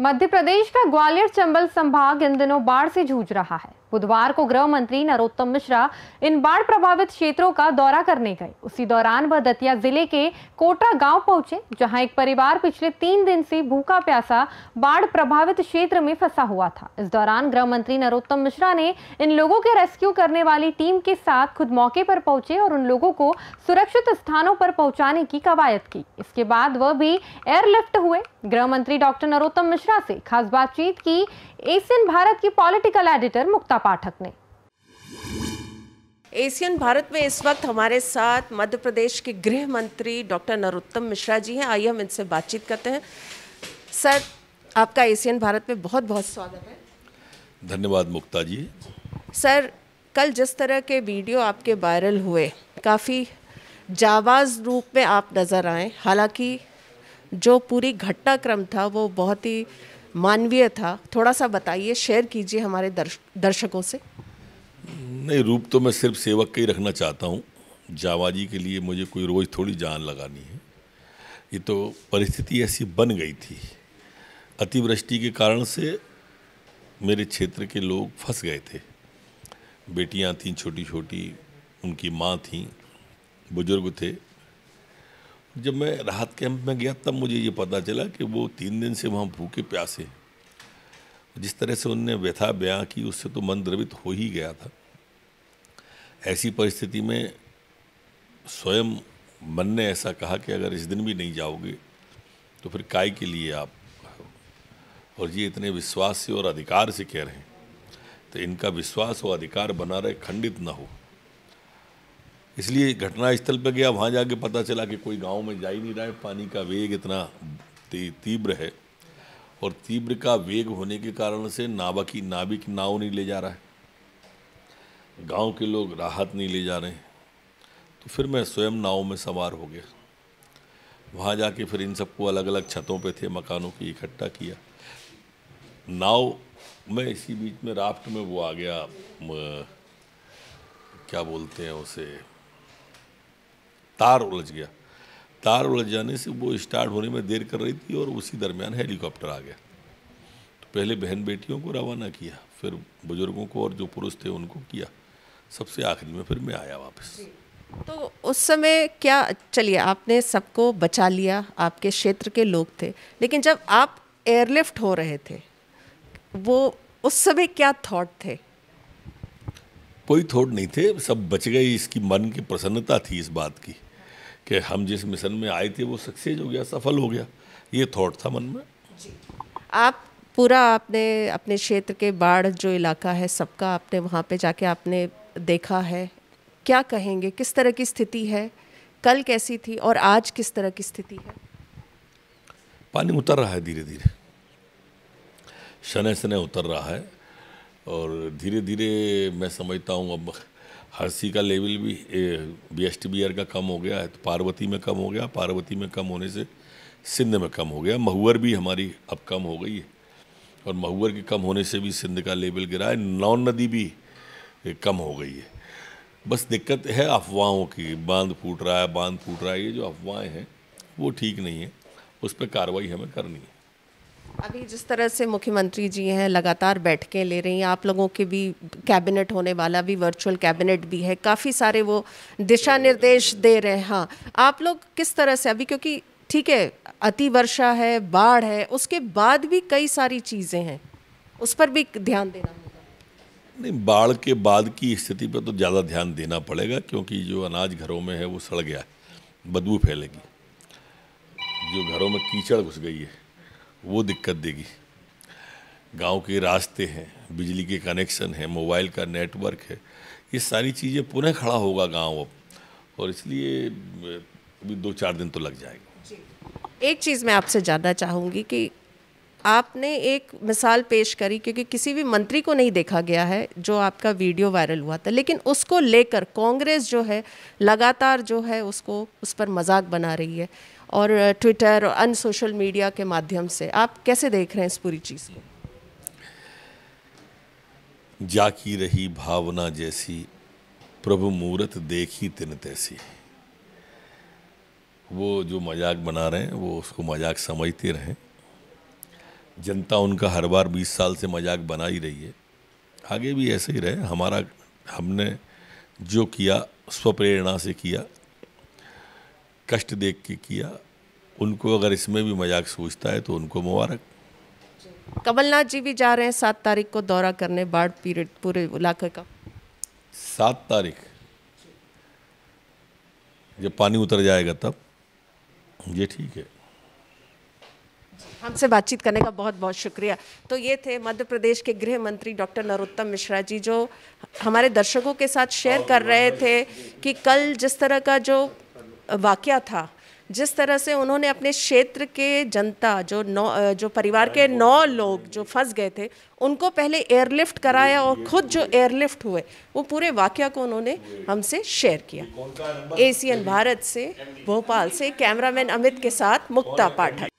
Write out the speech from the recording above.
मध्य प्रदेश का ग्वालियर चंबल संभाग इन दिनों बाढ़ से जूझ रहा है बुधवार को गृह मंत्री नरोत्तम मिश्रा इन बाढ़ प्रभावित क्षेत्रों का दौरा करने गए उसी दौरान वह दतिया जिले के कोटरा गांव पहुंचे जहां एक परिवार पिछले तीन दिन से भूखा प्यासा बाढ़ प्रभावित क्षेत्र में फंसा हुआ था इस दौरान गृह मंत्री नरोत्तम मिश्रा ने इन लोगों के रेस्क्यू करने वाली टीम के साथ खुद मौके पर पहुंचे और उन लोगों को सुरक्षित स्थानों पर पहुंचाने की कवायद की इसके बाद वह भी एयरलिफ्ट हुए गृह मंत्री डॉक्टर नरोत्तम मिश्रा से खास बातचीत की एशियन भारत की पॉलिटिकल एडिटर मुक्ता पाठक ने एशियन भारत में इस वक्त हमारे साथ मध्य प्रदेश के गृह मंत्री डॉक्टर नरोत्तम मिश्रा जी हैं आइए हम इनसे बातचीत करते हैं सर आपका एशियन भारत में बहुत बहुत स्वागत है धन्यवाद मुक्ता जी सर कल जिस तरह के वीडियो आपके वायरल हुए काफ़ी जावाज रूप में आप नज़र आए हालांकि जो पूरी घटनाक्रम था वो बहुत ही मानवीय था थोड़ा सा बताइए शेयर कीजिए हमारे दर्श, दर्शकों से नहीं रूप तो मैं सिर्फ सेवक का ही रखना चाहता हूँ जावाजी के लिए मुझे कोई रोज़ थोड़ी जान लगानी है ये तो परिस्थिति ऐसी बन गई थी अतिवृष्टि के कारण से मेरे क्षेत्र के लोग फंस गए थे बेटियाँ थीं छोटी छोटी उनकी माँ थीं बुज़ुर्ग थे जब मैं राहत कैंप में गया तब मुझे ये पता चला कि वो तीन दिन से वहाँ भूखे प्यासे जिस तरह से उनने व्यथा बयां की उससे तो मन द्रवित हो ही गया था ऐसी परिस्थिति में स्वयं मन ने ऐसा कहा कि अगर इस दिन भी नहीं जाओगे तो फिर काय के लिए आप और ये इतने विश्वास से और अधिकार से कह रहे हैं तो इनका विश्वास और अधिकार बना रहे खंडित ना हो इसलिए घटना स्थल पर गया वहाँ जाके पता चला कि कोई गांव में जा ही नहीं रहा है पानी का वेग इतना तीव्र है और तीव्र का वेग होने के कारण से नाबा की नाविक नाव नहीं ले जा रहा है गांव के लोग राहत नहीं ले जा रहे हैं तो फिर मैं स्वयं नाव में सवार हो गया वहाँ जाके फिर इन सबको अलग अलग छतों पे थे मकानों की इकट्ठा किया नाव में इसी बीच में राफ्ट में वो आ गया क्या बोलते हैं उसे तार उलझ गया तार उलझ जाने से वो स्टार्ट होने में देर कर रही थी और उसी दरमियान हेलीकॉप्टर आ गया तो पहले बहन बेटियों को रवाना किया फिर बुज़ुर्गों को और जो पुरुष थे उनको किया सबसे आखिरी में फिर मैं आया वापस तो उस समय क्या चलिए आपने सबको बचा लिया आपके क्षेत्र के लोग थे लेकिन जब आप एयरलिफ्ट हो रहे थे वो उस समय क्या थॉट थे कोई थॉट नहीं थे सब बच गए इसकी मन की प्रसन्नता थी इस बात की कि हम जिस मिशन में आए थे वो सक्सेस हो गया सफल हो गया ये थॉट था मन में आप पूरा आपने अपने क्षेत्र के बाढ़ जो इलाका है सबका आपने वहाँ पे जाके आपने देखा है क्या कहेंगे किस तरह की स्थिति है कल कैसी थी और आज किस तरह की स्थिति है पानी उतर रहा है धीरे धीरे शनै शनै उतर रहा है और धीरे धीरे मैं समझता हूँ अब हरसी का लेवल भी B S T B R का कम हो गया है तो पार्वती में कम हो गया पार्वती में कम होने से सिंध में कम हो गया महुअर भी हमारी अब कम हो गई है और महुअर के कम होने से भी सिंध का लेवल गिरा है नौन नदी भी कम हो गई है बस दिक्कत है अफवाहों की बांध फूट रहा है बांध फूट रहा है ये जो अफवाहें हैं वो ठीक नहीं है उस पर कार्रवाई हमें करनी है अभी जिस तरह से मुख्यमंत्री जी हैं लगातार बैठकें ले रही हैं आप लोगों के भी कैबिनेट होने वाला भी वर्चुअल कैबिनेट भी है काफ़ी सारे वो दिशा निर्देश दे रहे हैं हाँ आप लोग किस तरह से अभी क्योंकि ठीक है अति वर्षा है बाढ़ है उसके बाद भी कई सारी चीज़ें हैं उस पर भी ध्यान देना होगा नहीं बाढ़ के बाद की स्थिति पर तो ज़्यादा ध्यान देना पड़ेगा क्योंकि जो अनाज घरों में है वो सड़ गया है बदबू फैलेगी जो घरों में कीचड़ घुस गई है वो दिक्कत देगी गांव के रास्ते हैं बिजली के कनेक्शन हैं मोबाइल का नेटवर्क है ये सारी चीज़ें पुनः खड़ा होगा गांव अब और इसलिए अभी दो चार दिन तो लग जाएगा एक चीज़ मैं आपसे जानना चाहूँगी कि आपने एक मिसाल पेश करी क्योंकि किसी भी मंत्री को नहीं देखा गया है जो आपका वीडियो वायरल हुआ था लेकिन उसको लेकर कांग्रेस जो है लगातार जो है उसको उस पर मजाक बना रही है और ट्विटर और अन्य सोशल मीडिया के माध्यम से आप कैसे देख रहे हैं इस पूरी चीज़ को जाकी रही भावना जैसी प्रभु मूर्त देखी तिन तैसी वो जो मजाक बना रहे हैं वो उसको मजाक समझते रहें जनता उनका हर बार बीस साल से मजाक बना ही रही है आगे भी ऐसे ही रहे हमारा हमने जो किया स्वप्रेरणा से किया कष्ट देख के किया उनको अगर इसमें भी मजाक सोचता है तो उनको मुबारक कमलनाथ जी भी जा रहे हैं सात तारीख को दौरा करने बाढ़ पीरियड पूरे इलाके का सात तारीख जब पानी उतर जाएगा तब ये ठीक है हमसे बातचीत करने का बहुत बहुत शुक्रिया तो ये थे मध्य प्रदेश के गृह मंत्री डॉक्टर नरोत्तम मिश्रा जी जो हमारे दर्शकों के साथ शेयर कर रहे थे कि कल जिस तरह का जो वाक़ था जिस तरह से उन्होंने अपने क्षेत्र के जनता जो नौ जो परिवार के नौ लोग जो फंस गए थे उनको पहले एयरलिफ्ट कराया और ख़ुद जो एयरलिफ्ट हुए वो पूरे वाक्य को उन्होंने हमसे शेयर किया एशियन भारत से भोपाल से कैमरामैन अमित के साथ मुक्ता पाठक